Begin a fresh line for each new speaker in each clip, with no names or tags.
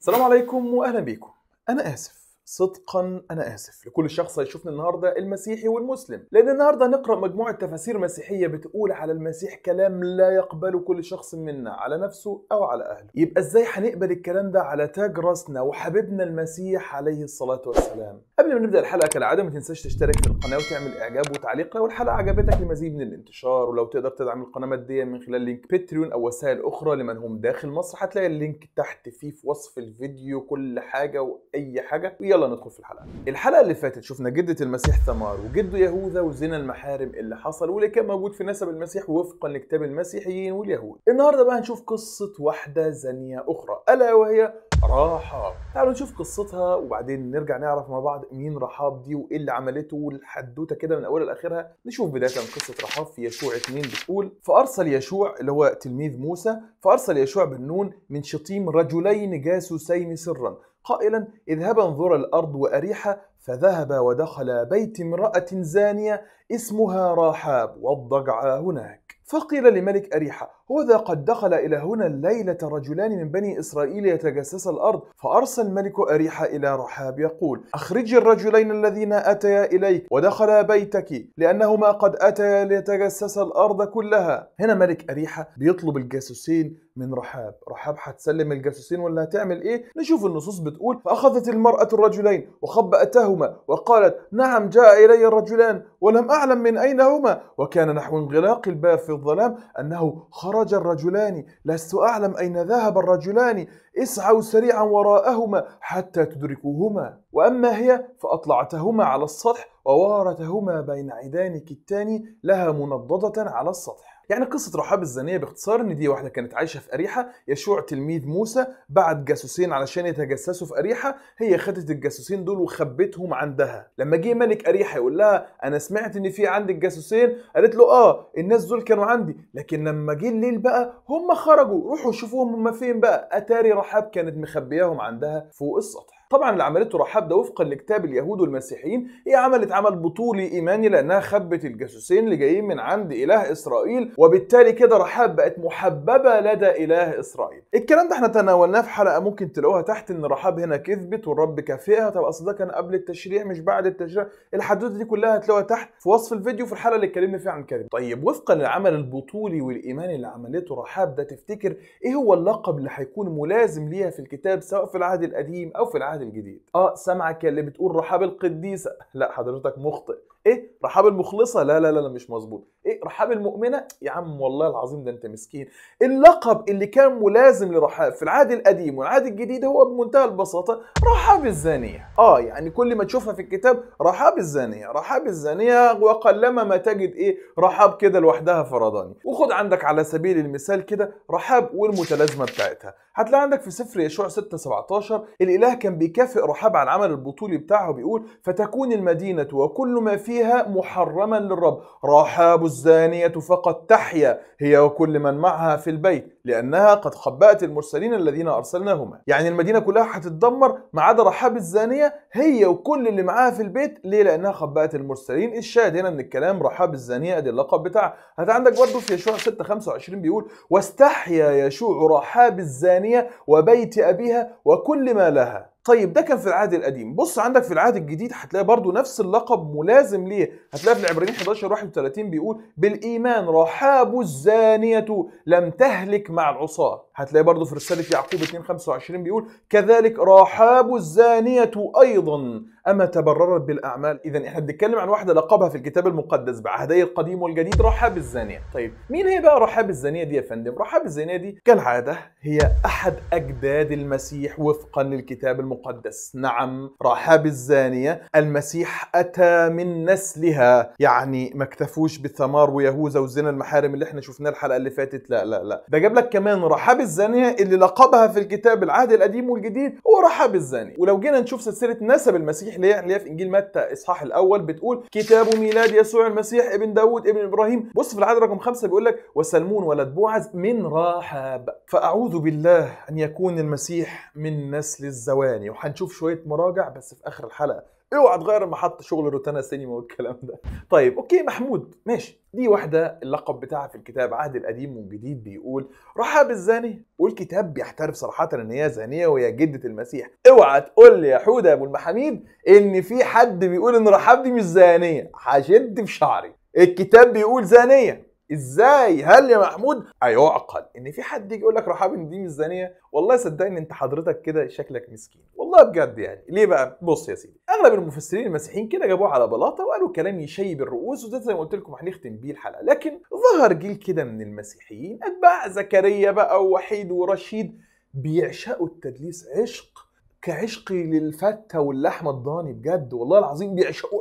السلام عليكم واهلا بيكم انا اسف صدقا انا اسف لكل شخص هيشوفنا النهارده المسيحي والمسلم لان النهارده هنقرا مجموعه تفاسير مسيحيه بتقول على المسيح كلام لا يقبله كل شخص منا على نفسه او على اهله يبقى ازاي هنقبل الكلام ده على تاج راسنا وحبيبنا المسيح عليه الصلاه والسلام قبل ما نبدا الحلقه كالعاده ما تنساش تشترك في القناه وتعمل اعجاب وتعليق لو الحلقه عجبتك لمزيد من الانتشار ولو تقدر تدعم القناه ماديا من خلال لينك باتريون او وسائل اخرى لمن هم داخل مصر هتلاقي اللينك تحت فيه في وصف الفيديو كل حاجه واي حاجه ويلا يلا ندخل في الحلقه الحلقه اللي فاتت شفنا جده المسيح ثمار وجده يهوذا وزنا المحارم اللي حصل واللي كان موجود في نسب المسيح وفقا لكتاب المسيحيين واليهود النهارده بقى هنشوف قصه واحده زانيه اخرى الا وهي راحة تعالوا نشوف قصتها وبعدين نرجع نعرف مع بعض مين رحاب دي وايه اللي عملته والحدوته كده من اولها لاخرها نشوف بدايه قصه رحاب في يشوع 2 بتقول فارسل يشوع اللي هو تلميذ موسى فارسل يشوع بن نون من شطيم رجلين جاسوسين سرا قائلا اذهب انظر الأرض وأريح فذهب ودخل بيت امرأة زانية اسمها راحاب والضجعة هناك فقيل لملك أريحة هوذا قد دخل إلى هنا الليلة رجلان من بني إسرائيل يتجسس الأرض فأرسل الملك أريحة إلى رحاب يقول أخرجي الرجلين الذين أتيا إليك ودخلا بيتك لأنهما قد أتيا ليتجسس الأرض كلها هنا ملك أريحة بيطلب الجاسوسين من رحاب رحاب هتسلم الجاسوسين ولا هتعمل ايه نشوف النصوص بتقول فاخذت المراه الرجلين وخباتهما وقالت نعم جاء الي الرجلان ولم اعلم من اين هما وكان نحو انغلاق الباب في الظلام انه خرج خرج الرجلان لست أعلم أين ذهب الرجلان اسعوا سريعا وراءهما حتى تدركوهما وأما هي فأطلعتهما على السطح ووارتهما بين عيدان كتان لها منضدة على السطح يعني قصه رحاب الزانيه باختصار ان دي واحده كانت عايشه في اريحه يشوع تلميذ موسى بعت جاسوسين علشان يتجسسوا في اريحه هي خدت الجاسوسين دول وخبتهم عندها لما جه ملك اريحه يقول لها انا سمعت ان في عندك جاسوسين قالت له اه الناس دول كانوا عندي لكن لما جه الليل بقى هم خرجوا روحوا شوفوهم هم فين بقى اتاري رحاب كانت مخبياهم عندها فوق السطح طبعا اللي عملته رحاب ده وفقا لكتاب اليهود والمسيحيين هي عملت عمل بطولي ايماني لانها خبت الجاسوسين اللي جايين من عند اله اسرائيل وبالتالي كده رحاب بقت محببه لدى اله اسرائيل الكلام ده احنا تناولناه في حلقه ممكن تلاقوها تحت ان رحاب هنا كذبت والرب كافئها طب اصل ده كان قبل التشريع مش بعد التشريع الحدوته دي كلها هتلاقوها تحت في وصف الفيديو في الحلقه اللي اتكلمنا فيها عن الكلام طيب وفقا للعمل البطولي والايماني اللي عملته رحاب ده تفتكر ايه هو اللقب اللي هيكون ملازم ليها في الكتاب سواء في العهد القديم او في العهد العهد الجديد اه سمعك اللي بتقول رحاب القديسه لا حضرتك مخطئ ايه رحاب المخلصه لا لا لا مش مظبوط ايه رحاب المؤمنه يا عم والله العظيم ده انت مسكين اللقب اللي كان ملازم لرحاب في العهد القديم والعهد الجديد هو بمنتهى البساطه رحاب الزانيه اه يعني كل ما تشوفها في الكتاب رحاب الزانيه رحاب الزانيه وقلما ما تجد ايه رحاب كده لوحدها فرداني وخد عندك على سبيل المثال كده رحاب والمتلازمه بتاعتها هتلاقي عندك في سفر يشوع 6 17 الاله كان بيكافئ رحاب على العمل البطولي بتاعه بيقول فتكون المدينه وكل ما فيها فيها محرما للرب رحاب الزانية فقد تحيا هي وكل من معها في البيت لأنها قد خبأت المرسلين الذين أرسلناهما يعني المدينة كلها هتتدمر ما عدا رحاب الزانية هي وكل اللي معاها في البيت ليه لأنها خبأت المرسلين الشاهد هنا من الكلام رحاب الزانية ادي اللقب بتاعها هات عندك برضه في يشوع 6 25 بيقول واستحيا يشوع رحاب الزانية وبيت أبيها وكل ما لها طيب ده كان في العهد القديم بص عندك في العهد الجديد هتلاقي برضو نفس اللقب ملازم ليه هتلاقي في العبرانيين 11 31 بيقول بالايمان رحاب الزانيه لم تهلك مع العصاه هتلاقي برضو في رساله يعقوب 2 25 بيقول كذلك رحاب الزانيه ايضا أما تبررت بالأعمال إذا إحنا بنتكلم عن واحدة لقبها في الكتاب المقدس بعهدي القديم والجديد رحاب الزانية طيب مين هي بقى رحاب الزانية دي يا فندم رحاب الزانية دي كالعادة هي أحد أجداد المسيح وفقا للكتاب المقدس نعم رحاب الزانية المسيح أتى من نسلها يعني ما اكتفوش بالثمار ويهوذا وزنا المحارم اللي احنا شفناه الحلقة اللي فاتت لا لا لا ده جاب لك كمان رحاب الزانية اللي لقبها في الكتاب العهد القديم والجديد هو رحاب الزانية ولو جينا نشوف سلسلة نسب المسيح المسيح اللي هي في انجيل متى اصحاح الاول بتقول كتاب ميلاد يسوع المسيح ابن داوود ابن ابراهيم بص في العدد رقم خمسه بيقول لك وسلمون ولد بوعز من راحب فاعوذ بالله ان يكون المسيح من نسل الزواني وهنشوف شويه مراجع بس في اخر الحلقه اوعى تغير المحطه شغل روتانا سينما والكلام ده طيب اوكي محمود ماشي دي واحده اللقب بتاعها في الكتاب عهد القديم والجديد بيقول رحاب الزاني والكتاب بيعترف صراحه ان هي زانيه وهي جده المسيح اوعى تقول لي يا حوده ابو المحاميد ان في حد بيقول ان رحاب دي مش زانيه هشد في شعري الكتاب بيقول زانيه ازاي هل يا محمود ايعقل أيوه، ان في حد يجي يقول لك رحاب ان دي مش زانيه والله صدقني انت حضرتك كده شكلك مسكين والله بجد يعني ليه بقى بص يا سيدي اغلب المفسرين المسيحيين كده جابوه على بلاطه وقالوا كلام يشيب الرؤوس وده زي ما قلت لكم هنختم بيه الحلقه لكن ظهر جيل كده من المسيحيين اتباع زكريا بقى ووحيد ورشيد بيعشقوا التدليس عشق كعشقي للفته واللحمه الضاني بجد والله العظيم بيعشقوا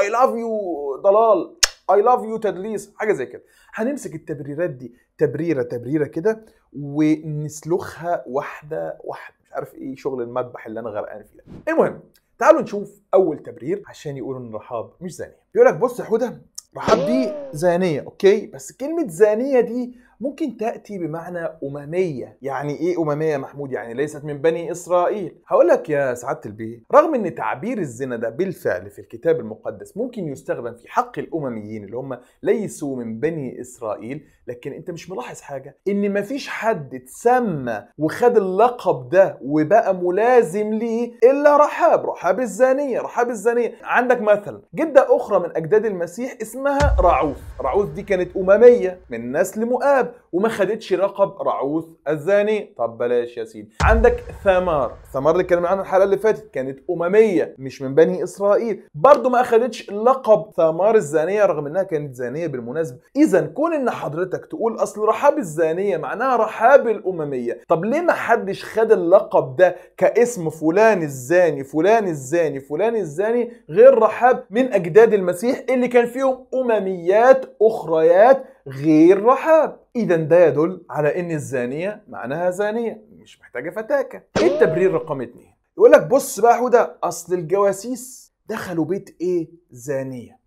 اي لاف يو ضلال اي لاف يو تدليس حاجه زي كده هنمسك التبريرات دي تبريره تبريره كده ونسلخها واحده واحده مش عارف ايه شغل المذبح اللي انا غرقان فيه ده المهم تعالوا نشوف اول تبرير عشان يقولوا ان رحاب مش زانيه بيقول لك بص يا حوده رحاب دي زانيه اوكي بس كلمه زانيه دي ممكن تأتي بمعنى أممية يعني إيه أممية محمود يعني ليست من بني إسرائيل هقول لك يا سعادة البيه رغم أن تعبير الزنا ده بالفعل في الكتاب المقدس ممكن يستخدم في حق الأمميين اللي هم ليسوا من بني إسرائيل لكن أنت مش ملاحظ حاجة إن مفيش حد اتسمى وخد اللقب ده وبقى ملازم ليه إلا رحاب رحاب الزانية رحاب الزانية عندك مثلا جدة أخرى من أجداد المسيح اسمها رعوث رعوث دي كانت أممية من نسل مؤاب وما خدتش لقب رعوث الزاني طب بلاش يا سيدي عندك ثمار ثمار اللي اتكلمنا عنها الحلقه اللي فاتت كانت امميه مش من بني اسرائيل برضه ما اخدتش لقب ثمار الزانيه رغم انها كانت زانيه بالمناسبه اذا كون ان حضرتك تقول اصل رحاب الزانيه معناها رحاب الامميه طب ليه ما حدش خد اللقب ده كاسم فلان الزاني فلان الزاني فلان الزاني غير رحاب من اجداد المسيح اللي كان فيهم امميات اخريات غير رحاب اذا ده يدل على ان الزانيه معناها زانيه مش محتاجه فتاكه إيه التبرير رقم اتنين يقول لك بص بقى حوده اصل الجواسيس دخلوا بيت ايه زانيه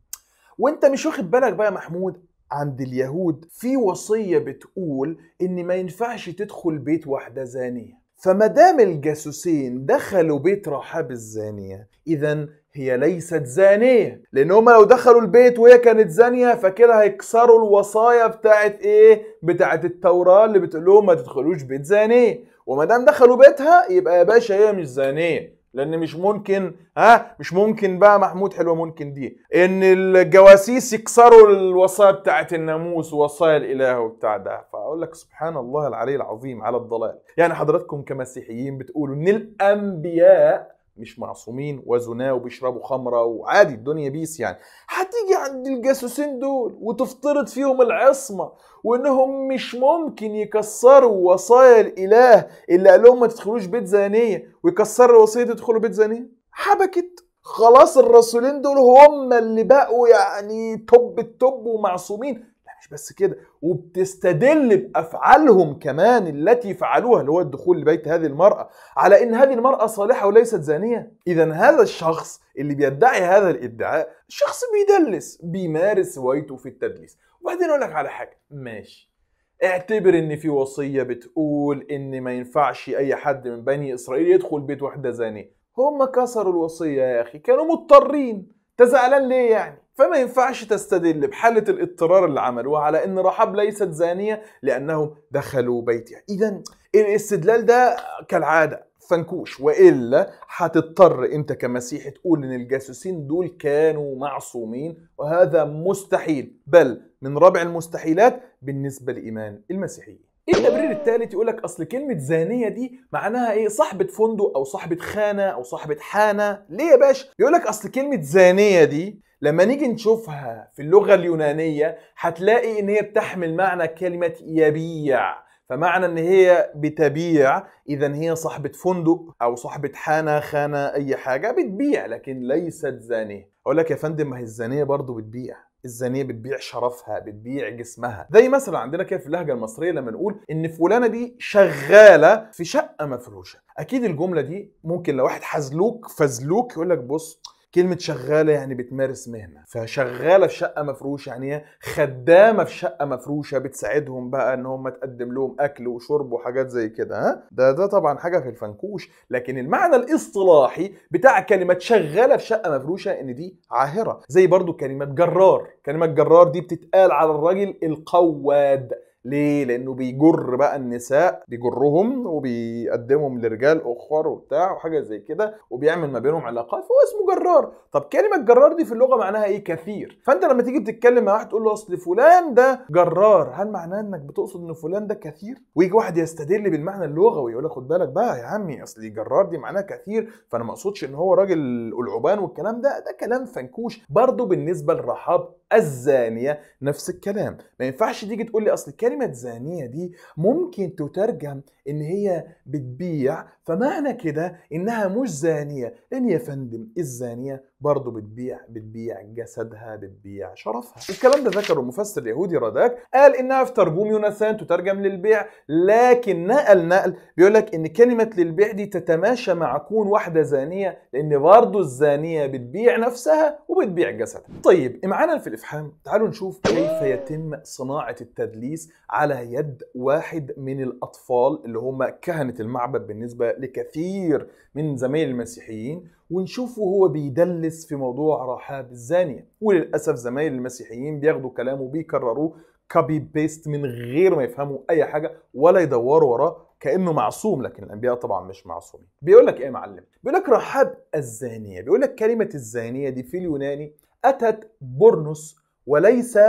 وانت مش واخد بالك بقى يا محمود عند اليهود في وصيه بتقول ان ما ينفعش تدخل بيت واحده زانيه فما دام الجاسوسين دخلوا بيت رحاب الزانيه اذا هي ليست زانية لأن هما لو دخلوا البيت وهي كانت زانية فكده هيكسروا الوصايا بتاعت إيه؟ بتاعت التوراة اللي بتقول لهم ما تدخلوش بيت زانية وما دام دخلوا بيتها يبقى يا باشا هي مش زانية لأن مش ممكن ها مش ممكن بقى محمود حلوة ممكن دي إن الجواسيس يكسروا الوصايا بتاعت الناموس ووصايا الإله وبتاع ده فأقول لك سبحان الله العلي العظيم على الضلال يعني حضراتكم كمسيحيين بتقولوا إن الأنبياء مش معصومين وزناه وبيشربوا خمره وعادي الدنيا بيس يعني هتيجي عند الجاسوسين دول وتفترض فيهم العصمه وانهم مش ممكن يكسروا وصايا الاله اللي قال لهم ما تدخلوش بيت زانيه ويكسروا وصيه تدخلوا بيت زانيه حبكت خلاص الرسولين دول هم اللي بقوا يعني توب التوب ومعصومين مش بس كده وبتستدل بافعالهم كمان التي فعلوها اللي هو الدخول لبيت هذه المراه على ان هذه المراه صالحه وليست زانيه اذا هذا الشخص اللي بيدعي هذا الادعاء شخص بيدلس بيمارس هوايته في التدليس وبعدين اقول لك على حاجه ماشي اعتبر ان في وصيه بتقول ان ما ينفعش اي حد من بني اسرائيل يدخل بيت واحده زانيه هم كسروا الوصيه يا اخي كانوا مضطرين تزعلان ليه يعني فما ينفعش تستدل بحالة الاضطرار اللي عملوها على ان رحاب ليست زانية لانهم دخلوا بيتها اذا الاستدلال ده كالعادة فنكوش والا هتضطر انت كمسيحي تقول ان الجاسوسين دول كانوا معصومين وهذا مستحيل بل من ربع المستحيلات بالنسبه لايمان المسيحيين التبرير الثالث يقول لك اصل كلمه زانيه دي معناها ايه صاحبه فندق او صاحبه خانه او صاحبه حانه ليه يا باشا يقول لك اصل كلمه زانيه دي لما نيجي نشوفها في اللغة اليونانية هتلاقي ان هي بتحمل معنى كلمة يبيع فمعنى ان هي بتبيع اذا هي صاحبة فندق او صاحبة حانة خانة اي حاجة بتبيع لكن ليست زانية اقول لك يا فندم ما هي الزانية برضو بتبيع الزانيه بتبيع شرفها بتبيع جسمها زي مثلا عندنا كده في اللهجه المصريه لما نقول ان فلانه دي شغاله في شقه مفروشه اكيد الجمله دي ممكن لو واحد حزلوك فزلوك يقول لك بص كلمة شغالة يعني بتمارس مهنة فشغالة في شقة مفروشة يعني خدامة في شقة مفروشة بتساعدهم بقى ان هم تقدم لهم اكل وشرب وحاجات زي كده ها ده ده طبعا حاجة في الفنكوش لكن المعنى الاصطلاحي بتاع كلمة شغالة في شقة مفروشة ان دي عاهرة زي برضو كلمة جرار كلمة جرار دي بتتقال على الراجل القواد ليه؟ لأنه بيجر بقى النساء بيجرهم وبيقدمهم لرجال آخر وبتاع وحاجة زي كده وبيعمل ما بينهم علاقات فهو اسمه جرار، طب كلمة جرار دي في اللغة معناها إيه؟ كثير، فأنت لما تيجي بتتكلم مع واحد تقول له أصل فلان ده جرار، هل معناه إنك بتقصد إن فلان ده كثير؟ ويجي واحد يستدل بالمعنى اللغوي يقول لك خد بالك بقى يا عمي أصل جرار دي معناها كثير فأنا ما أقصدش إن هو راجل العبان والكلام ده، ده كلام فنكوش، برضه بالنسبة لرحاب الزانية نفس الكلام، ما ينفعش تيجي تقول لي أصل كلمة كلمة زانية دي ممكن تترجم إن هي بتبيع فمعنى كده إنها مش زانية لأن يا فندم الزانية برضه بتبيع بتبيع جسدها بتبيع شرفها الكلام ده ذكره المفسر اليهودي راداك قال إنها في ترجوم يوناثان تترجم للبيع لكن نقل نقل بيقول لك إن كلمة للبيع دي تتماشى مع كون واحدة زانية لأن برضه الزانية بتبيع نفسها وبتبيع جسدها طيب معانا في الإفحام تعالوا نشوف كيف يتم صناعة التدليس على يد واحد من الأطفال اللي هم كهنة المعبد بالنسبة لكثير من زمايل المسيحيين ونشوفه هو بيدلس في موضوع رحاب الزانية وللأسف زمايل المسيحيين بياخدوا كلامه بيكرروه كوبي بيست من غير ما يفهموا أي حاجة ولا يدوروا وراه كانه معصوم لكن الانبياء طبعا مش معصومين بيقول لك ايه يا معلم بيقول لك رحاب الزانيه بيقول لك كلمه الزانيه دي في اليوناني اتت بورنوس وليس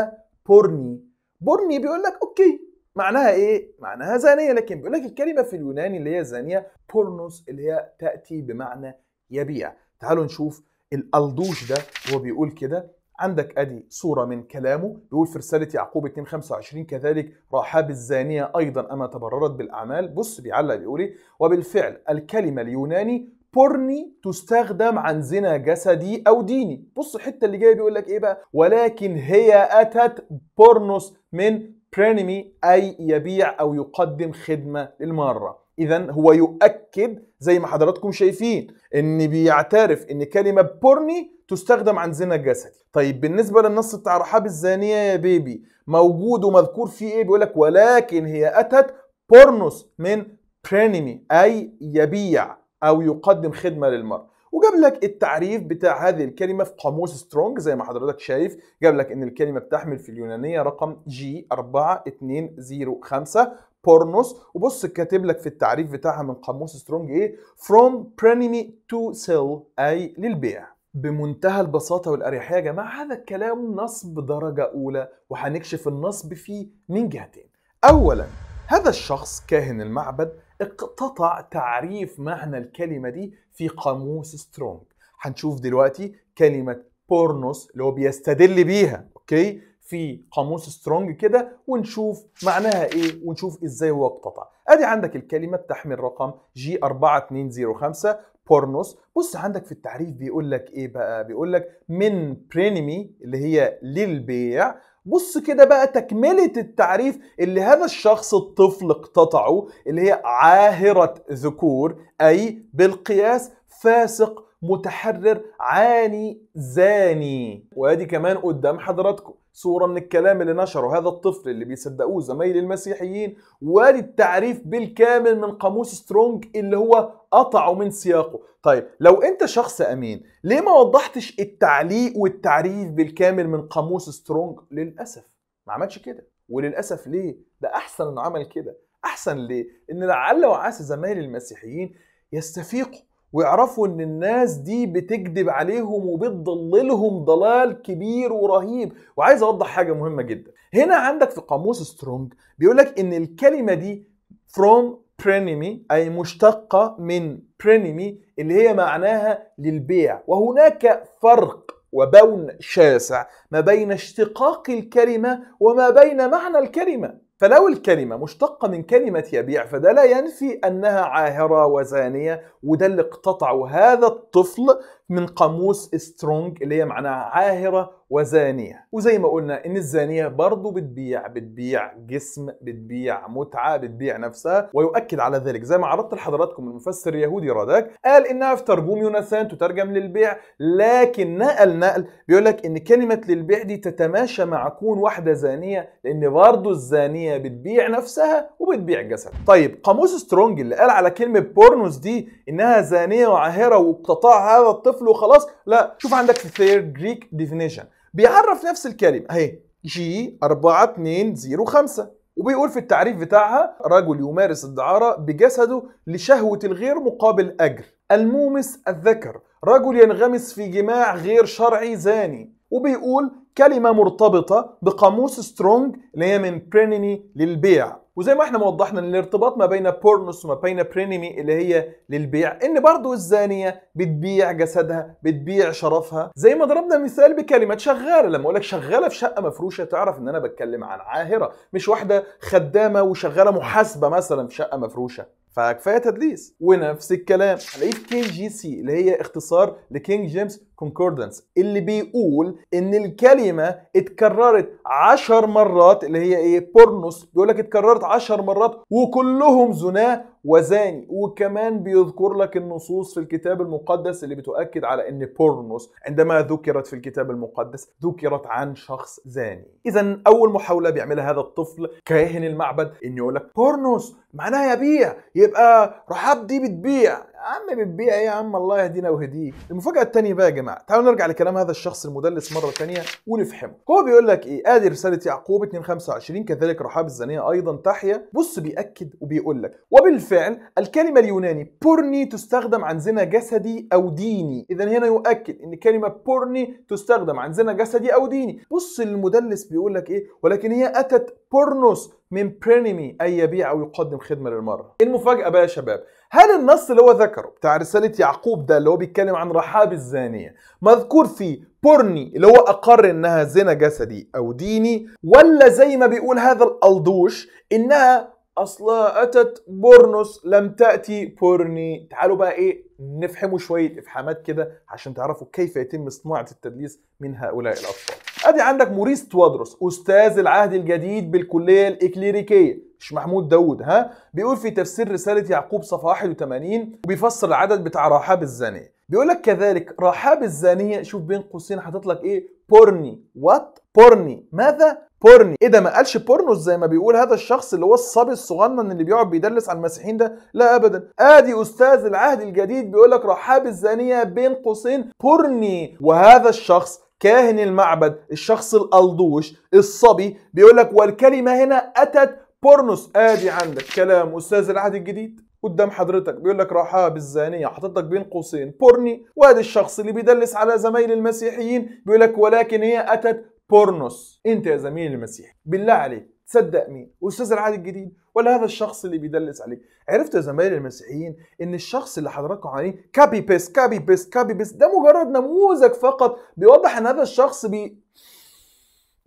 بورني بورني بيقول لك اوكي معناها ايه؟ معناها زانيه لكن بيقول لك الكلمه في اليوناني اللي هي زانيه بورنوس اللي هي تاتي بمعنى يبيع تعالوا نشوف الالدوش ده هو بيقول كده عندك ادي صوره من كلامه بيقول في رساله يعقوب 2 25 كذلك رحاب الزانيه ايضا اما تبررت بالاعمال بص بيعلق بيقول ايه وبالفعل الكلمه اليوناني بورني تستخدم عن زنا جسدي او ديني بص الحته اللي جايه بيقول لك ايه بقى ولكن هي اتت بورنوس من برينمي اي يبيع او يقدم خدمه للماره اذا هو يؤكد زي ما حضراتكم شايفين ان بيعترف ان كلمه بورني تستخدم عن زنا جسدي طيب بالنسبه للنص بتاع رحاب الزانيه يا بيبي موجود ومذكور فيه ايه بيقول لك ولكن هي اتت بورنوس من برينمي اي يبيع او يقدم خدمه للمرأة وجاب لك التعريف بتاع هذه الكلمه في قاموس سترونج زي ما حضرتك شايف جاب لك ان الكلمه بتحمل في اليونانيه رقم جي 4205 بورنوس وبص كاتب لك في التعريف بتاعها من قاموس سترونج ايه from prenemy to sell اي للبيع بمنتهى البساطة والأريحية يا جماعة هذا الكلام نصب درجة أولى وهنكشف النصب فيه من جهتين أولا هذا الشخص كاهن المعبد اقتطع تعريف معنى الكلمة دي في قاموس سترونج هنشوف دلوقتي كلمة بورنوس اللي هو بيستدل بيها اوكي في قاموس سترونج كده ونشوف معناها ايه ونشوف ازاي هو اقتطع ادي عندك الكلمة بتحمل رقم جي 4205 بورنوس بص عندك في التعريف بيقول لك ايه بقى بيقول لك من برينيمي اللي هي للبيع بص كده بقى تكملة التعريف اللي هذا الشخص الطفل اقتطعه اللي هي عاهرة ذكور أي بالقياس فاسق متحرر عاني زاني وادي كمان قدام حضراتكم صورة من الكلام اللي نشره هذا الطفل اللي بيصدقوه زمايل المسيحيين وادي التعريف بالكامل من قاموس سترونج اللي هو قطعه من سياقه طيب لو انت شخص امين ليه ما وضحتش التعليق والتعريف بالكامل من قاموس سترونج للاسف ما عملش كده وللاسف ليه ده احسن انه عمل كده احسن ليه ان لعل وعسى زمايل المسيحيين يستفيقوا ويعرفوا ان الناس دي بتكذب عليهم وبتضللهم ضلال كبير ورهيب وعايز اوضح حاجه مهمه جدا هنا عندك في قاموس سترونج بيقول لك ان الكلمه دي from برينيمي أي مشتقة من برينيمي اللي هي معناها للبيع وهناك فرق وبون شاسع ما بين اشتقاق الكلمة وما بين معنى الكلمة فلو الكلمة مشتقة من كلمة يبيع فده لا ينفي أنها عاهرة وزانية وده اللي اقتطعه هذا الطفل من قاموس سترونج اللي هي معناها عاهرة وزانية وزي ما قلنا ان الزانية برضو بتبيع بتبيع جسم بتبيع متعة بتبيع نفسها ويؤكد على ذلك زي ما عرضت لحضراتكم المفسر اليهودي راداك قال انها في ترجوم يوناثان تترجم للبيع لكن نقل نقل بيقول لك ان كلمة للبيع دي تتماشى مع كون واحدة زانية لان برضو الزانية بتبيع نفسها وبتبيع جسد طيب قاموس سترونج اللي قال على كلمة بورنوس دي انها زانية وعاهرة وقطاع هذا الطفل طفل وخلاص لا شوف عندك في ثيرد جريك ديفينيشن بيعرف نفس الكلمه اهي جي 4205 وبيقول في التعريف بتاعها رجل يمارس الدعارة بجسده لشهوة الغير مقابل أجر المومس الذكر رجل ينغمس في جماع غير شرعي زاني وبيقول كلمة مرتبطة بقاموس سترونج اللي هي من برينيني للبيع وزي ما احنا موضحنا وضحنا ان الارتباط ما بين بورنوس وما بين برينيمي اللي هي للبيع ان برضو الزانيه بتبيع جسدها بتبيع شرفها زي ما ضربنا مثال بكلمه شغاله لما اقولك شغاله في شقه مفروشه تعرف ان انا بتكلم عن عاهره مش واحده خدامه وشغاله محاسبه مثلا في شقه مفروشه فكفايه تدليس ونفس الكلام هلاقيه في كي جي سي اللي هي اختصار لكينج جيمس كونكوردنس اللي بيقول ان الكلمه اتكررت عشر مرات اللي هي ايه بورنوس بيقول لك اتكررت عشر مرات وكلهم زناه وزاني وكمان بيذكر لك النصوص في الكتاب المقدس اللي بتؤكد على ان بورنوس عندما ذكرت في الكتاب المقدس ذكرت عن شخص زاني اذا اول محاوله بيعملها هذا الطفل كاهن المعبد انه يقول لك بورنوس معناها يبيع يبقى رحاب دي بتبيع عم بتبيع ايه يا عم الله يهدينا ويهديك المفاجاه الثانيه بقى يا جماعه تعالوا نرجع لكلام هذا الشخص المدلس مره ثانيه ونفهمه هو بيقول لك ايه ادي رساله يعقوب 225 كذلك رحاب الزانيه ايضا تحيا بص بياكد وبيقول لك وبالفعل الكلمه اليوناني بورني تستخدم عن زنا جسدي او ديني اذا هنا يؤكد ان كلمه بورني تستخدم عن زنا جسدي او ديني بص المدلس بيقول لك ايه ولكن هي اتت بورنوس من برينيمي اي يبيع او يقدم خدمه للمراه المفاجاه بقى يا شباب هل النص اللي هو ذكره بتاع رسالة يعقوب ده اللي هو بيتكلم عن رحاب الزانية مذكور في بورني اللي هو أقر إنها زنا جسدي أو ديني ولا زي ما بيقول هذا الألدوش إنها اصلا اتت بورنوس لم تاتي بورني تعالوا بقى ايه نفحموا شويه افحامات كده عشان تعرفوا كيف يتم صناعه التدليس من هؤلاء الاطفال ادي عندك موريس توادروس استاذ العهد الجديد بالكليه الاكليريكيه مش محمود داود ها بيقول في تفسير رساله يعقوب صفحه 81 وبيفسر العدد بتاع رحاب الزانيه بيقول لك كذلك رحاب الزانيه شوف بين قوسين حاطط لك ايه بورني وات بورني ماذا بورني ايه ده ما قالش بورنوس زي ما بيقول هذا الشخص اللي هو الصبي الصغنن اللي بيقعد بيدلس على المسيحيين ده لا ابدا ادي استاذ العهد الجديد بيقول لك رحاب الزانيه بين قوسين بورني وهذا الشخص كاهن المعبد الشخص الالدوش الصبي بيقول لك والكلمه هنا اتت بورنوس ادي عندك كلام استاذ العهد الجديد قدام حضرتك بيقول لك رحاب الزانية حاطط بين قوسين بورني وادي الشخص اللي بيدلس على زمايل المسيحيين بيقول لك ولكن هي أتت بورنوس انت يا زميلي المسيحي بالله عليك تصدق مين استاذ العهد الجديد ولا هذا الشخص اللي بيدلس عليك عرفت يا زمايلي المسيحيين ان الشخص اللي حضراتكم عليه كابي بيس كابي بيس كابي بيس ده مجرد نموذج فقط بيوضح ان هذا الشخص بي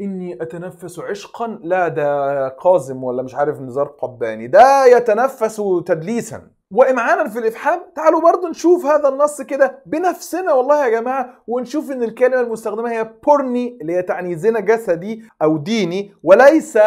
اني اتنفس عشقا لا ده قازم ولا مش عارف نزار قباني ده يتنفس تدليسا وامعانا في الافحام تعالوا برضو نشوف هذا النص كده بنفسنا والله يا جماعه ونشوف ان الكلمه المستخدمه هي بورني اللي هي تعني زنا جسدي او ديني وليس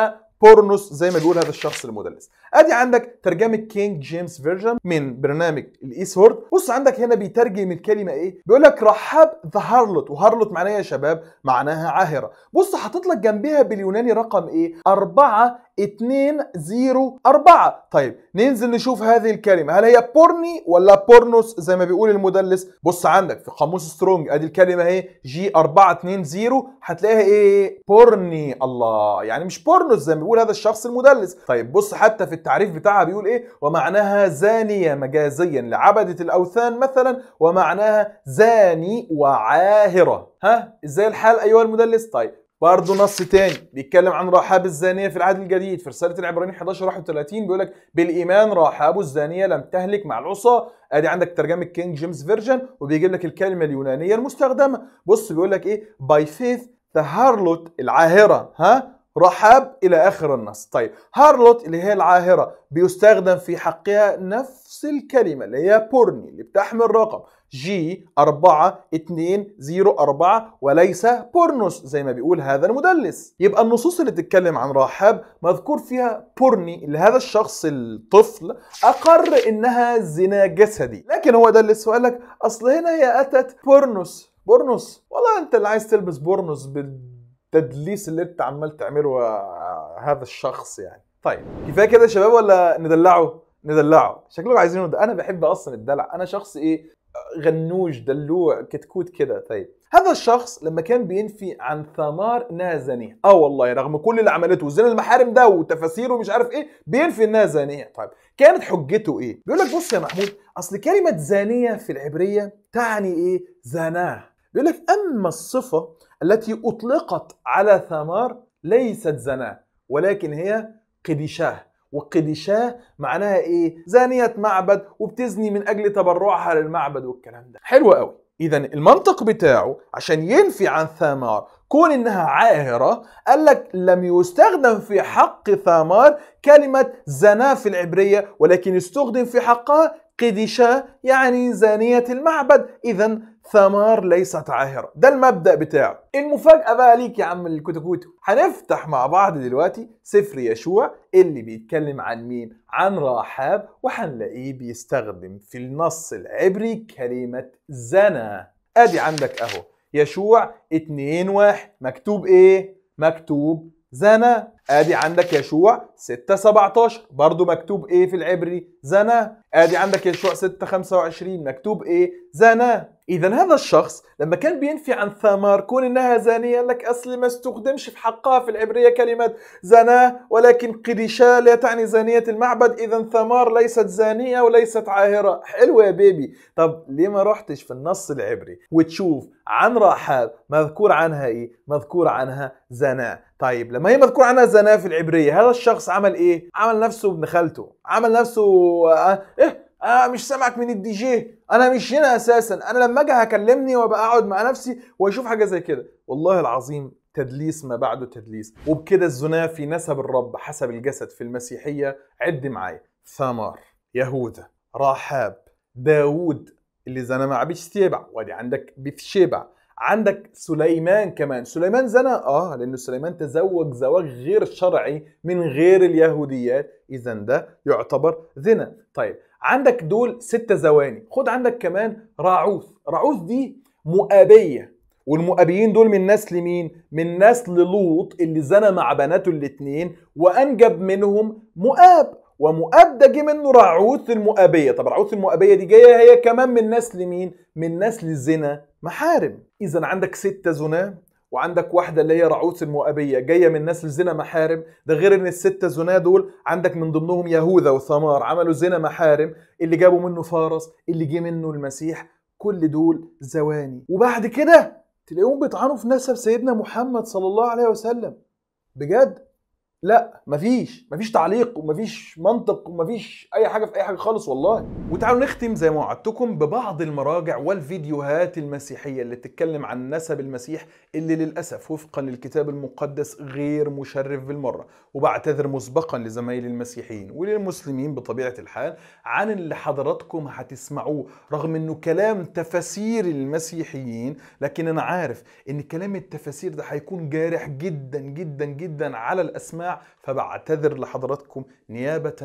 بورنوس زي ما بيقول هذا الشخص المدلس ادي عندك ترجمه كينج جيمس فيرجن من برنامج الايس هورد بص عندك هنا بيترجم الكلمه ايه بيقول لك رحاب ذا هارلوت وهارلوت معناها يا شباب معناها عاهره بص حاطط لك جنبها باليوناني رقم ايه أربعة 204 طيب ننزل نشوف هذه الكلمة هل هي بورني ولا بورنوس زي ما بيقول المدلس بص عندك في قاموس سترونج ادي الكلمة اهي جي 420 هتلاقيها ايه بورني الله يعني مش بورنوس زي ما بيقول هذا الشخص المدلس طيب بص حتى في التعريف بتاعها بيقول ايه ومعناها زانية مجازيا لعبدة الاوثان مثلا ومعناها زاني وعاهرة ها ازاي الحال ايها المدلس طيب برضه نص تاني بيتكلم عن رحاب الزانيه في العهد الجديد في رساله العبرانيين 11 31 بيقول لك بالايمان رحاب الزانيه لم تهلك مع العصاه ادي عندك ترجمه كينج جيمس فيرجن وبيجيب لك الكلمه اليونانيه المستخدمه بص بيقول لك ايه باي فيث ذا هارلوت العاهره ها رحاب إلى آخر النص طيب هارلوت اللي هي العاهرة بيستخدم في حقها نفس الكلمة اللي هي بورني اللي بتحمل رقم جي 4 2 0 4 وليس بورنوس زي ما بيقول هذا المدلس يبقى النصوص اللي بتتكلم عن رحاب مذكور فيها بورني اللي هذا الشخص الطفل أقر إنها زنا جسدي لكن هو دلس وقال لك أصل هنا هي أتت بورنوس بورنوس والله انت اللي عايز تلبس بورنوس بال التدليس اللي انت عمال تعمله آه، هذا الشخص يعني طيب كفايه كده يا شباب ولا ندلعه ندلعه شكلكم عايزين انا بحب اصلا الدلع انا شخص ايه غنوج دلوع كتكوت كده طيب هذا الشخص لما كان بينفي عن ثمار انها زانيه اه والله رغم كل اللي عملته وزنا المحارم ده وتفاسيره ومش عارف ايه بينفي انها زانيه طيب كانت حجته ايه بيقول لك بص يا محمود اصل كلمه زانيه في العبريه تعني ايه زناه بيقول لك اما الصفه التي أطلقت على ثمار ليست زنا ولكن هي قدشاه والقدشاه معناها ايه؟ زانية معبد وبتزني من اجل تبرعها للمعبد والكلام ده. حلو قوي. اذا المنطق بتاعه عشان ينفي عن ثامار كون انها عاهرة قال لك لم يستخدم في حق ثامار كلمة زنا في العبرية ولكن استخدم في حقها قدشة يعني زانية المعبد إذا ثمار ليست عاهرة ده المبدأ بتاعه المفاجأة بقى ليك يا عم الكتكوت هنفتح مع بعض دلوقتي سفر يشوع اللي بيتكلم عن مين عن رحاب وهنلاقيه بيستخدم في النص العبري كلمة زنا ادي عندك اهو يشوع 2 1 مكتوب ايه مكتوب زنا ادي عندك يشوع 6 17 برضه مكتوب ايه في العبري زنا ادي عندك يشوع 6 25 مكتوب ايه زنا اذا هذا الشخص لما كان بينفي عن ثمار كون انها زانيه لك اصل ما استخدمش في حقها في العبريه كلمه زنا ولكن قديشا لا تعني زانيه المعبد اذا ثمار ليست زانيه وليست عاهره حلو يا بيبي طب ليه ما رحتش في النص العبري وتشوف عن رحاب مذكور عنها ايه مذكور عنها زنا طيب لما هي مذكور عنها زناة في العبريه هذا الشخص عمل ايه عمل نفسه ابن خالته عمل نفسه آه، ايه انا آه، مش سامعك من الدي جي انا مش هنا اساسا انا لما اجي هكلمني وابقى اقعد مع نفسي واشوف حاجه زي كده والله العظيم تدليس ما بعده تدليس وبكده في نسب الرب حسب الجسد في المسيحيه عد معايا ثمار يهوذا رحاب داوود اللي زنا مع بيتشيبع وادي عندك بيتشيبع عندك سليمان كمان سليمان زنى اه لانه سليمان تزوج زواج غير شرعي من غير اليهوديات اذا ده يعتبر زنا طيب عندك دول ستة زواني خد عندك كمان راعوث راعوث دي مؤابية والمؤابيين دول من نسل مين؟ من نسل لوط اللي زنى مع بناته الاتنين وأنجب منهم مؤاب ومؤدى جه منه رعوث المؤابيه طب رعوث المؤابيه دي جايه هي كمان من نسل مين من نسل الزنا محارم اذا عندك ستة زناه وعندك واحدة اللي هي رعوث المؤابية جاية من نسل زنا محارم ده غير ان الستة زنا دول عندك من ضمنهم يهوذا وثمار عملوا زنا محارم اللي جابوا منه فارس اللي جه منه المسيح كل دول زواني وبعد كده تلاقيهم بيطعنوا في نسب سيدنا محمد صلى الله عليه وسلم بجد لا مفيش مفيش تعليق ومفيش منطق ومفيش اي حاجه في اي حاجه خالص والله وتعالوا نختم زي ما وعدتكم ببعض المراجع والفيديوهات المسيحيه اللي بتتكلم عن نسب المسيح اللي للاسف وفقا للكتاب المقدس غير مشرف بالمره وبعتذر مسبقا لزمايلي المسيحيين وللمسلمين بطبيعه الحال عن اللي حضراتكم هتسمعوه رغم انه كلام تفاسير المسيحيين لكن انا عارف ان كلام التفاسير ده هيكون جارح جدا جدا جدا على الاسماع فبعتذر لحضراتكم نيابة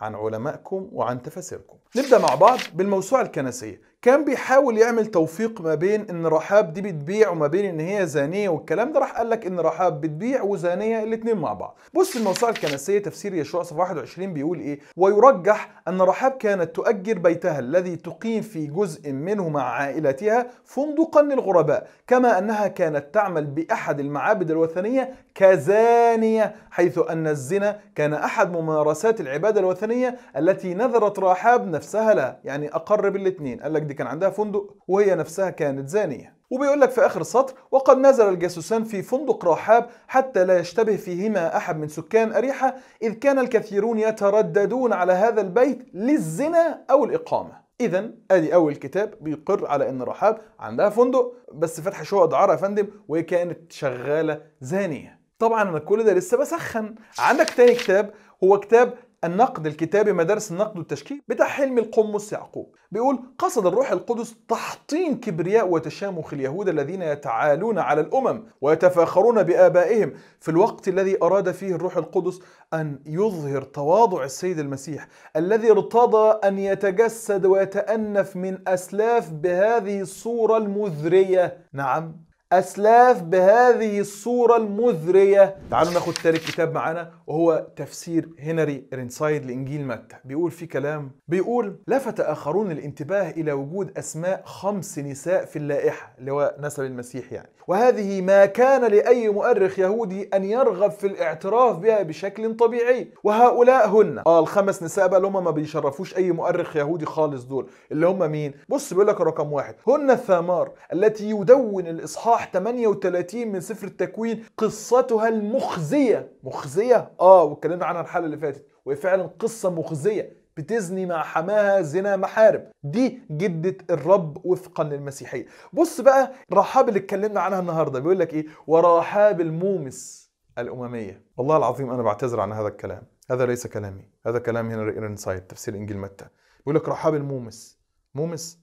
عن علمائكم وعن تفاسيركم نبدأ مع بعض بالموسوعة الكنسية كان بيحاول يعمل توفيق ما بين ان رحاب دي بتبيع وما بين ان هي زانيه والكلام ده راح قال لك ان رحاب بتبيع وزانيه الاثنين مع بعض بص الموسوعه الكنسيه تفسير يشوع صفحه 21 بيقول ايه ويرجح ان رحاب كانت تؤجر بيتها الذي تقيم في جزء منه مع عائلتها فندقا للغرباء كما انها كانت تعمل باحد المعابد الوثنيه كزانيه حيث ان الزنا كان احد ممارسات العباده الوثنيه التي نذرت رحاب نفسها لها يعني اقر بالاثنين قال لك دي كان عندها فندق وهي نفسها كانت زانية وبيقول لك في آخر السطر وقد نزل الجاسوسان في فندق رحاب حتى لا يشتبه فيهما أحد من سكان أريحة إذ كان الكثيرون يترددون على هذا البيت للزنا أو الإقامة اذا ادي اول كتاب بيقر على ان رحاب عندها فندق بس فتح شقق دعاره يا فندم وهي كانت شغاله زانيه طبعا انا كل ده لسه بسخن عندك تاني كتاب هو كتاب النقد الكتابي مدارس النقد والتشكيل بتاع حلمي القمص يعقوب بيقول قصد الروح القدس تحطيم كبرياء وتشامخ اليهود الذين يتعالون على الأمم ويتفاخرون بآبائهم في الوقت الذي أراد فيه الروح القدس أن يظهر تواضع السيد المسيح الذي ارتضى أن يتجسد ويتأنف من أسلاف بهذه الصورة المذرية نعم أسلاف بهذه الصورة المذرية تعالوا ناخد تاني كتاب معانا وهو تفسير هنري رينسايد لإنجيل متى بيقول في كلام بيقول لفت آخرون الانتباه إلى وجود أسماء خمس نساء في اللائحة اللي هو نسب المسيح يعني وهذه ما كان لأي مؤرخ يهودي أن يرغب في الاعتراف بها بشكل طبيعي وهؤلاء هن آه الخمس نساء بقى اللي هم ما بيشرفوش أي مؤرخ يهودي خالص دول اللي هم مين بص بيقول لك رقم واحد هن الثمار التي يدون الإصحاح اصحاح 38 من سفر التكوين قصتها المخزيه مخزيه اه واتكلمنا عنها الحلقه اللي فاتت وهي فعلا قصه مخزيه بتزني مع حماها زنا محارم دي جدة الرب وفقا للمسيحية بص بقى رحاب اللي اتكلمنا عنها النهاردة بيقول لك ايه ورحاب المومس الأممية والله العظيم أنا بعتذر عن هذا الكلام هذا ليس كلامي هذا كلام هنري إيرن تفسير إنجيل متى بيقول لك رحاب المومس مومس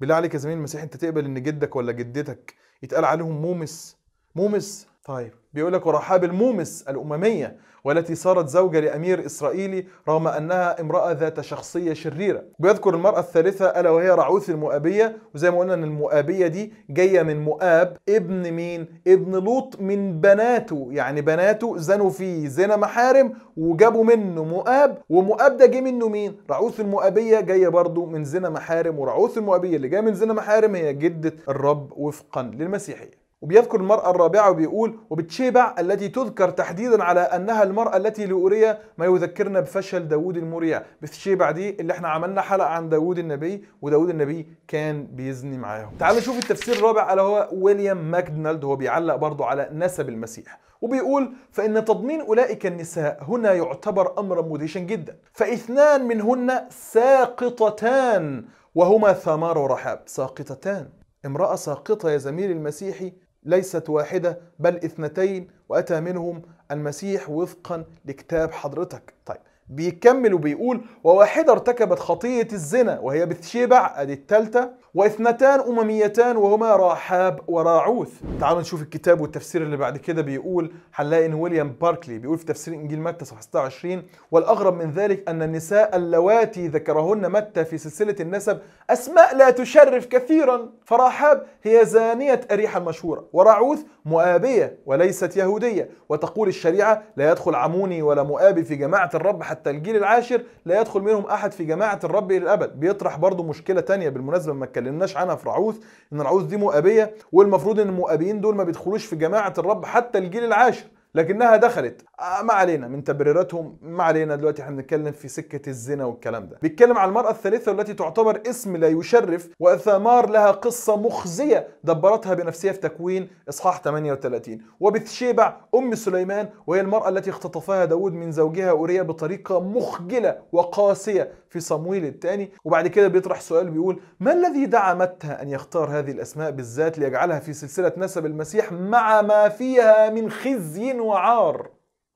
بالله عليك يا زميل المسيح انت تقبل ان جدك ولا جدتك يتقال عليهم مومس مومس طيب بيقول لك ورحاب المومس الأممية والتي صارت زوجة لأمير إسرائيلي رغم أنها امرأة ذات شخصية شريرة بيذكر المرأة الثالثة ألا وهي رعوث المؤابية وزي ما قلنا أن المؤابية دي جاية من مؤاب ابن مين؟ ابن لوط من بناته يعني بناته زنوا فيه زنا محارم وجابوا منه مؤاب ومؤاب ده جه منه مين؟ رعوث المؤابية جاية برضو من زنا محارم ورعوث المؤابية اللي جاية من زنا محارم هي جدة الرب وفقا للمسيحية وبيذكر المرأة الرابعة وبيقول وبتشيبع التي تذكر تحديدا على أنها المرأة التي لأوريا ما يذكرنا بفشل داود المريع بتشيبع دي اللي احنا عملنا حلقة عن داود النبي وداود النبي كان بيزني معاهم تعال نشوف التفسير الرابع على هو ويليام ماكدونالد هو بيعلق برضه على نسب المسيح وبيقول فإن تضمين أولئك النساء هنا يعتبر أمرا مدهشا جدا فإثنان منهن ساقطتان وهما ثمار رحاب ساقطتان امرأة ساقطة يا زميلي المسيحي ليست واحدة بل اثنتين وأتى منهم المسيح وفقا لكتاب حضرتك طيب بيكمل وبيقول وواحدة ارتكبت خطية الزنا وهي بتشبع أدي الثالثة واثنتان أمميتان وهما راحاب وراعوث تعالوا نشوف الكتاب والتفسير اللي بعد كده بيقول هنلاقي ان ويليام باركلي بيقول في تفسير انجيل متى صفحه 26 والاغرب من ذلك ان النساء اللواتي ذكرهن متى في سلسله النسب اسماء لا تشرف كثيرا فراحاب هي زانيه اريحا المشهوره وراعوث مؤابيه وليست يهوديه وتقول الشريعه لا يدخل عموني ولا مؤابي في جماعه الرب حتى الجيل العاشر لا يدخل منهم احد في جماعه الرب الى الابد بيطرح برضه مشكله تانية بالمناسبه لما اتكلمناش عنها في رعوث ان رعوث دي مؤابيه والمفروض ان المؤابيين دول ما بيدخلوش في جماعه الرب حتى الجيل العاشر لكنها دخلت آه، ما علينا من تبريراتهم ما علينا دلوقتي احنا بنتكلم في سكه الزنا والكلام ده بيتكلم على المراه الثالثه والتي تعتبر اسم لا يشرف وثمار لها قصه مخزيه دبرتها بنفسها في تكوين اصحاح 38 وبتشيبع ام سليمان وهي المراه التي اختطفها داود من زوجها اوريا بطريقه مخجله وقاسيه في صمويل الثاني وبعد كده بيطرح سؤال بيقول ما الذي دعا متى أن يختار هذه الأسماء بالذات ليجعلها في سلسلة نسب المسيح مع ما فيها من خزي وعار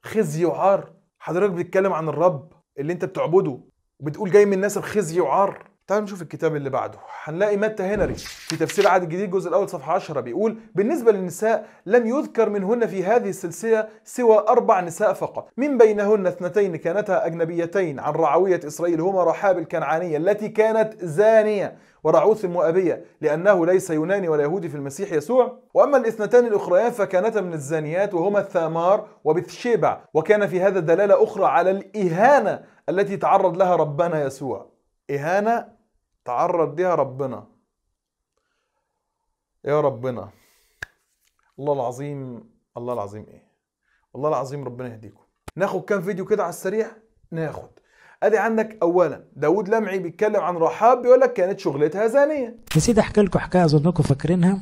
خزي وعار حضرتك بتتكلم عن الرب اللي انت بتعبده وبتقول جاي من نسب خزي وعار تعالوا نشوف الكتاب اللي بعده هنلاقي متى هنري في تفسير عهد الجديد الجزء الاول صفحه 10 بيقول بالنسبه للنساء لم يذكر منهن في هذه السلسله سوى اربع نساء فقط من بينهن اثنتين كانتا اجنبيتين عن رعويه اسرائيل هما رحاب الكنعانيه التي كانت زانيه ورعوث المؤابية لأنه ليس يوناني ولا يهودي في المسيح يسوع وأما الاثنتان الأخريان فكانتا من الزانيات وهما الثامار وبثشيبع وكان في هذا دلالة أخرى على الإهانة التي تعرض لها ربنا يسوع إهانة تعرض ليها ربنا يا ربنا الله العظيم الله العظيم ايه والله العظيم ربنا يهديكم ناخد كام فيديو كده على السريع ناخد ادي عندك اولا داود لمعي بيتكلم عن رحاب بيقول لك كانت شغلتها زانيه
نسيت احكي لكم حكايه اظنكم فاكرينها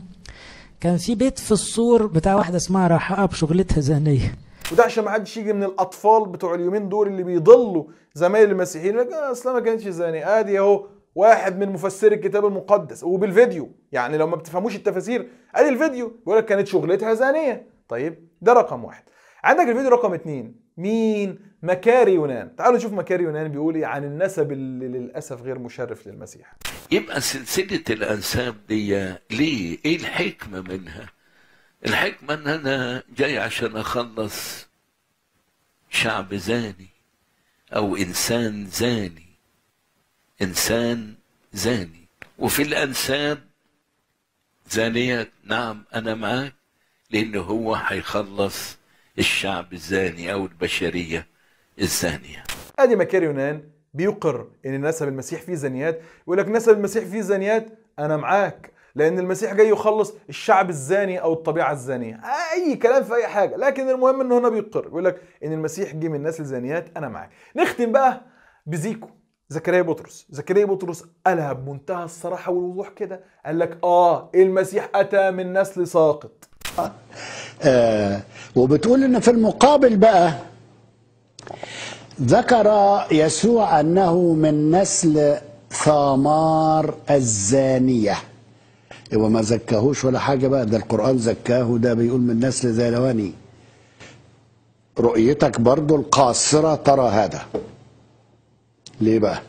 كان في بيت في السور بتاع واحده اسمها رحاب شغلتها زانيه
وده عشان ما حدش يجي من الاطفال بتوع اليومين دول اللي بيضلوا زمايل المسيحيين لك آه، اصل ما كانتش زانيه ادي اهو واحد من مفسري الكتاب المقدس وبالفيديو يعني لو ما بتفهموش التفاسير ادي الفيديو بيقول لك كانت شغلتها زانيه طيب ده رقم واحد عندك الفيديو رقم اتنين مين مكاري يونان تعالوا نشوف مكاري يونان بيقول ايه عن النسب اللي للاسف غير مشرف للمسيح
يبقى سلسله الانساب دي ليه ايه الحكمه منها الحكمه ان انا جاي عشان اخلص شعب زاني او انسان زاني إنسان زاني وفي الأنساب زانيات نعم أنا معاك لأن هو هيخلص الشعب الزاني أو البشرية الزانية
أدي مكاري يونان بيقر إن نسب المسيح فيه زانيات يقول لك نسب المسيح فيه زانيات أنا معاك لأن المسيح جاي يخلص الشعب الزاني أو الطبيعة الزانية أي كلام في أي حاجة لكن المهم إن هنا بيقر يقول لك إن المسيح جه من الناس الزانيات أنا معاك نختم بقى بزيكو زكريا بطرس زكريا بطرس قالها بمنتهى الصراحه والوضوح كده قال لك اه المسيح اتى من نسل ساقط
آه وبتقول ان في المقابل بقى ذكر يسوع انه من نسل ثمار الزانيه هو إيوه، ما زكاهوش ولا حاجه بقى ده القران زكاه ده بيقول من نسل زلواني رؤيتك برضو القاصره ترى هذا ليه بقى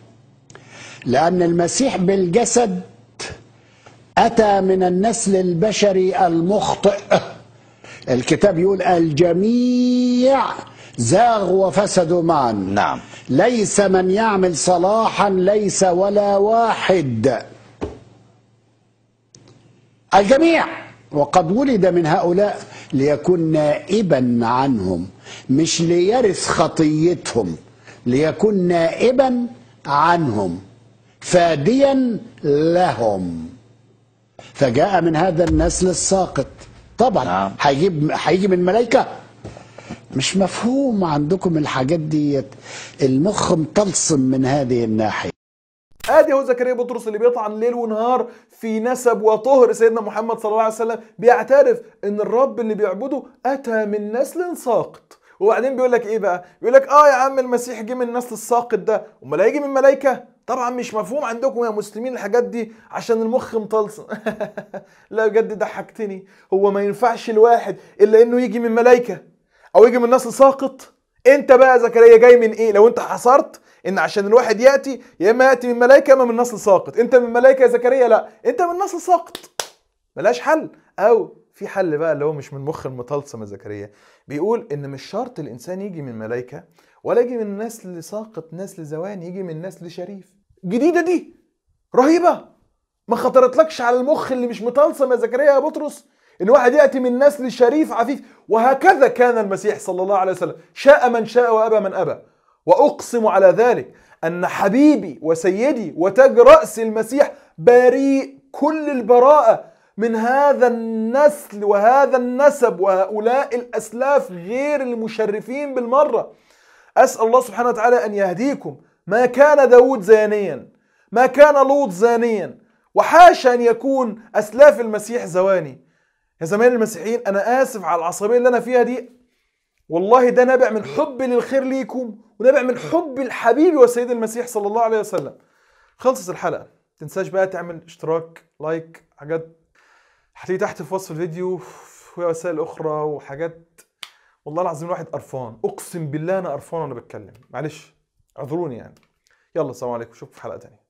لأن المسيح بالجسد أتى من النسل البشري المخطئ الكتاب يقول الجميع زاغ وفسدوا معا نعم ليس من يعمل صلاحا ليس ولا واحد الجميع وقد ولد من هؤلاء ليكون نائبا عنهم مش ليرث خطيتهم ليكون نائبا عنهم فاديا لهم فجاء من هذا النسل الساقط طبعا نعم. هيجيب هيجي من ملائكه مش مفهوم عندكم الحاجات ديت المخ مطلصم من هذه الناحيه
ادي هو زكريا بطرس اللي بيطعن ليل ونهار في نسب وطهر سيدنا محمد صلى الله عليه وسلم بيعترف ان الرب اللي بيعبده اتى من نسل ساقط وبعدين بيقول لك ايه بقى بيقول لك اه يا عم المسيح جه من النسل الساقط ده امال هيجي من ملائكه طبعا مش مفهوم عندكم يا مسلمين الحاجات دي عشان المخ مطلصن لا بجد ضحكتني هو ما ينفعش الواحد الا انه يجي من ملائكه او يجي من نسل ساقط انت بقى زكريا جاي من ايه لو انت حصرت ان عشان الواحد ياتي يا اما ياتي من ملائكه يا اما من نسل ساقط انت من ملائكه يا زكريا لا انت من نسل ساقط ملاش حل او في حل بقى اللي هو مش من مخ المطلسم زكريا بيقول ان مش شرط الانسان يجي من ملائكه ولا يجي من نسل ساقط ناس لزوان يجي من نسل شريف جديده دي رهيبه ما خطرتلكش على المخ اللي مش مطلسم يا زكريا يا بطرس ان واحد ياتي من نسل شريف عفيف وهكذا كان المسيح صلى الله عليه وسلم شاء من شاء وابى من ابى واقسم على ذلك ان حبيبي وسيدي وتاج راس المسيح بريء كل البراءه من هذا النسل وهذا النسب وهؤلاء الأسلاف غير المشرفين بالمرة أسأل الله سبحانه وتعالى أن يهديكم ما كان داود زانيا ما كان لوط زانيا وحاشا أن يكون أسلاف المسيح زواني يا زمان المسيحيين أنا آسف على العصبية اللي أنا فيها دي والله ده نابع من حب للخير ليكم ونابع من حب الحبيب وسيد المسيح صلى الله عليه وسلم خلصت الحلقة تنساش بقى تعمل اشتراك لايك حاجات هتيجي تحت في وصف الفيديو في وسائل اخرى وحاجات والله العظيم الواحد قرفان اقسم بالله انا قرفان وانا بتكلم معلش اعذروني يعني يلا سلام عليكم اشوفكم في حلقه ثانيه